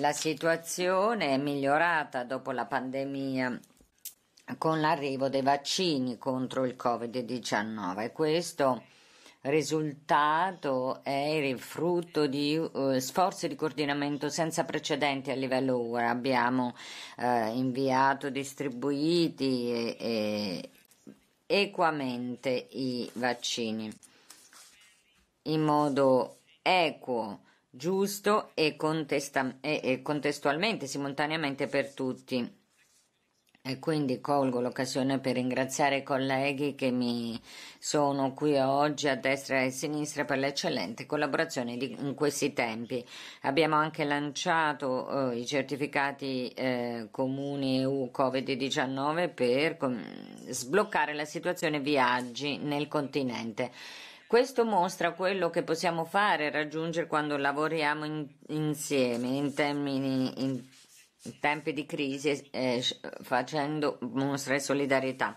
La situazione è migliorata dopo la pandemia con l'arrivo dei vaccini contro il Covid-19 e questo risultato è il frutto di uh, sforzi di coordinamento senza precedenti a livello UE. Abbiamo uh, inviato, distribuiti e, e equamente i vaccini in modo equo giusto e, contesta- e, e contestualmente, simultaneamente per tutti. E quindi colgo l'occasione per ringraziare i colleghi che mi sono qui oggi a destra e a sinistra per l'eccellente collaborazione di, in questi tempi. Abbiamo anche lanciato eh, i certificati eh, comuni EU Covid-19 per com- mm, sbloccare la situazione viaggi nel continente. Questo mostra quello che possiamo fare e raggiungere quando lavoriamo in, insieme in, termini, in, tempi di crisi, eh, facendo mostrare solidarietà.